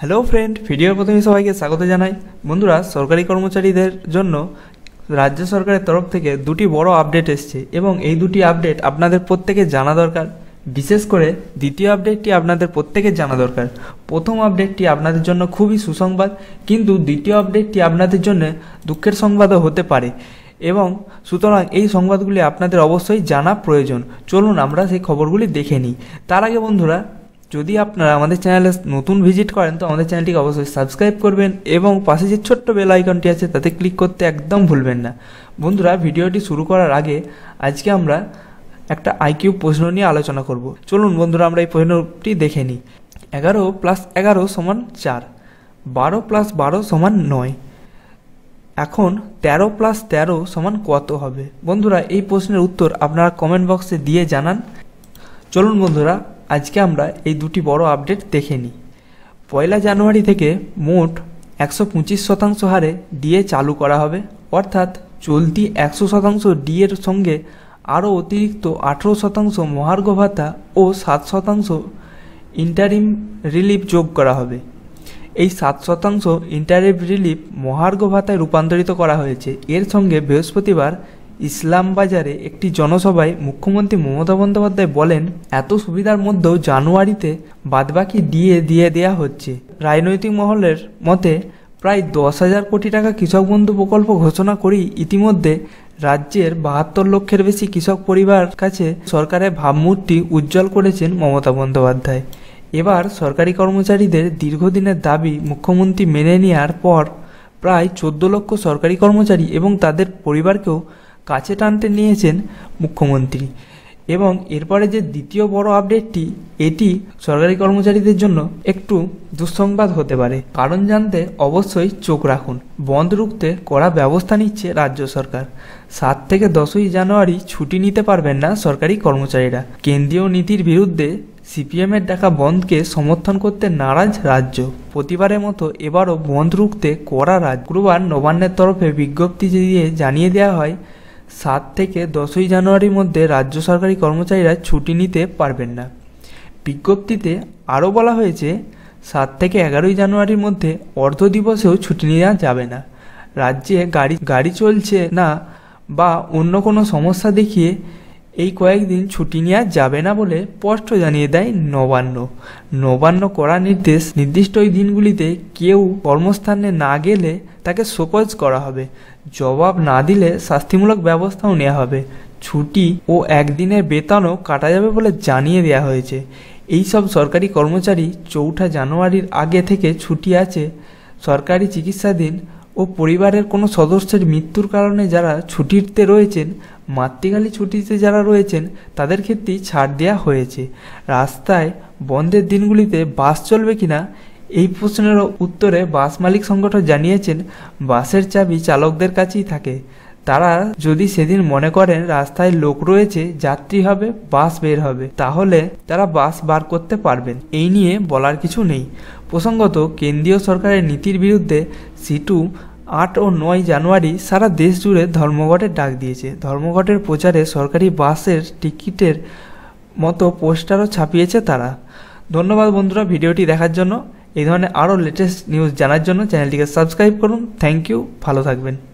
hello friend ভিডিওর প্রথমে সবাইকে স্বাগত জানাই বন্ধুরা সরকারি কর্মচারীদের জন্য রাজ্য সরকারের তরফ থেকে দুটি বড় আপডেট এসছে এবং এই দুটি আপডেট আপনাদের প্রত্যেকে জানা দরকার বিশেষ করে দ্বিতীয় আপডেটটি আপনাদের প্রত্যেকের জানা দরকার প্রথম আপডেটটি আপনাদের জন্য খুবই সুসংবাদ কিন্তু দ্বিতীয় আপডেটটি আপনাদের জন্য দুঃখের সংবাদও হতে পারে এবং সুতরাং এই সংবাদগুলি আপনাদের অবশ্যই জানা প্রয়োজন চলুন আমরা সেই খবরগুলি দেখে নিই তার আগে বন্ধুরা যদি আপনারা আমাদের চ্যানেলে নতুন ভিজিট করেন তো আমাদের চ্যানেলটিকে অবশ্যই সাবস্ক্রাইব করবেন এবং পাশে যে ছোট্ট বেল আইকনটি আছে তাতে ক্লিক করতে একদম ভুলবেন না বন্ধুরা ভিডিওটি শুরু করার আগে আজকে আমরা একটা আইকিউ প্রশ্ন নিয়ে আলোচনা করব চলুন বন্ধুরা আমরা এই প্রশ্নটি দেখে নিই এগারো প্লাস এগারো সমান চার বারো প্লাস বারো সমান নয় এখন ১৩ প্লাস ১৩ সমান কত হবে বন্ধুরা এই প্রশ্নের উত্তর আপনারা কমেন্ট বক্সে দিয়ে জানান চলুন বন্ধুরা আজকে আমরা এই দুটি বড় আপডেট দেখে নিই পয়লা জানুয়ারি থেকে মোট একশো পঁচিশ শতাংশ হারে ডিএ চালু করা হবে অর্থাৎ চলতি একশো শতাংশ ডিএর সঙ্গে আরও অতিরিক্ত আঠেরো শতাংশ মহার্ঘ ভাতা ও সাত শতাংশ ইন্টারিম রিলিফ যোগ করা হবে এই সাত শতাংশ ইন্টারিম রিলিফ মহার্ঘ ভাতায় রূপান্তরিত করা হয়েছে এর সঙ্গে বৃহস্পতিবার ইসলামবাজারে একটি জনসভায় মুখ্যমন্ত্রী মমতা বন্দ্যোপাধ্যায় বলেন এত সুবিধার মধ্যেও জানুয়ারিতে বাদবাকি দিয়ে দিয়ে দেয়া হচ্ছে রাজনৈতিক মহলের মতে প্রায় দশ হাজার কোটি টাকা কৃষক বন্ধু প্রকল্প ঘোষণা করেই ইতিমধ্যে রাজ্যের বাহাত্তর লক্ষের বেশি কৃষক পরিবার কাছে সরকারের ভাবমূর্তি উজ্জ্বল করেছেন মমতা বন্দ্যোপাধ্যায় এবার সরকারি কর্মচারীদের দীর্ঘদিনের দাবি মুখ্যমন্ত্রী মেনে নেওয়ার পর প্রায় চোদ্দ লক্ষ সরকারি কর্মচারী এবং তাদের পরিবারকেও কাছে টানতে নিয়েছেন মুখ্যমন্ত্রী এবং এরপরে যে দ্বিতীয় বড় আপডেটটি এটি সরকারি কর্মচারীদের জন্য একটু দুঃসংবাদ হতে পারে কারণ জানতে অবশ্যই চোখ রাখুন বন্ধ রুখতে কড়া ব্যবস্থা নিচ্ছে রাজ্য সরকার সাত থেকে দশই জানুয়ারি ছুটি নিতে পারবেন না সরকারি কর্মচারীরা কেন্দ্রীয় নীতির বিরুদ্ধে সিপিএমের ডাকা বন্ধকে সমর্থন করতে নারাজ রাজ্য প্রতিবারের মতো এবারও বন্ধ রুখতে কড়া রাজ্য গুরুবার নবান্নের তরফে বিজ্ঞপ্তি দিয়ে জানিয়ে দেওয়া হয় সাত থেকে দশই জানুয়ারির মধ্যে রাজ্য সরকারি কর্মচারীরা ছুটি নিতে পারবেন না বিজ্ঞপ্তিতে আরও বলা হয়েছে সাত থেকে এগারোই জানুয়ারির মধ্যে অর্ধ দিবসেও ছুটি নেওয়া যাবে না রাজ্যে গাড়ি গাড়ি চলছে না বা অন্য কোনো সমস্যা দেখিয়ে এই কয়েকদিন ছুটি নেওয়া যাবে না বলে স্পষ্ট জানিয়ে দেয় নবান্ন নবান্ন করা নির্দেশ নির্দিষ্ট ওই দিনগুলিতে কেউ কর্মস্থানে না গেলে তাকে শোকজ করা হবে জবাব না দিলে শাস্তিমূলক ব্যবস্থাও নেওয়া হবে ছুটি ও একদিনের বেতনও কাটা যাবে বলে জানিয়ে দেওয়া হয়েছে এই সব সরকারি কর্মচারী চৌঠা জানুয়ারির আগে থেকে ছুটি আছে সরকারি চিকিৎসাধীন ও পরিবারের কোনো সদস্যের মৃত্যুর কারণে যারা ছুটিতে রয়েছেন মাতৃকালী ছুটিতে যারা রয়েছেন তাদের ক্ষেত্রেই ছাড় দেওয়া হয়েছে রাস্তায় বন্ধের দিনগুলিতে বাস চলবে কিনা এই প্রশ্নের উত্তরে বাস মালিক সংগঠন জানিয়েছেন বাসের চাবি চালকদের কাছেই থাকে তারা যদি সেদিন মনে করেন রাস্তায় লোক রয়েছে যাত্রী হবে বাস বের হবে তাহলে তারা বাস বার করতে পারবেন এই নিয়ে বলার কিছু নেই প্রসঙ্গত কেন্দ্রীয় সরকারের নীতির বিরুদ্ধে সিটু আট ও নয় জানুয়ারি সারা দেশ জুড়ে ধর্মঘটের ডাক দিয়েছে ধর্মঘটের প্রচারে সরকারি বাসের টিকিটের মতো পোস্টারও ছাপিয়েছে তারা ধন্যবাদ বন্ধুরা ভিডিওটি দেখার জন্য এই ধরনের আরও লেটেস্ট নিউজ জানার জন্য চ্যানেলটিকে সাবস্ক্রাইব করুন থ্যাংক ইউ ভালো থাকবেন